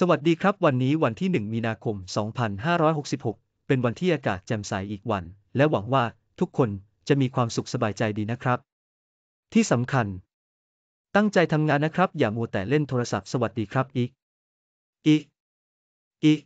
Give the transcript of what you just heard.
สวัสดีครับ วันนี้วันที่ 1 มีนาคม 2566 เป็นวันที่อากาศแจ่มใสอีกวัน และหวังว่าทุกคนจะมีความสุขสบายใจดีนะครับ ที่สำคัญ ตั้งใจทำงานนะครับ อย่ามัวแต่เล่นโทรศัพท์สวัสดีครับอีกอีกอีก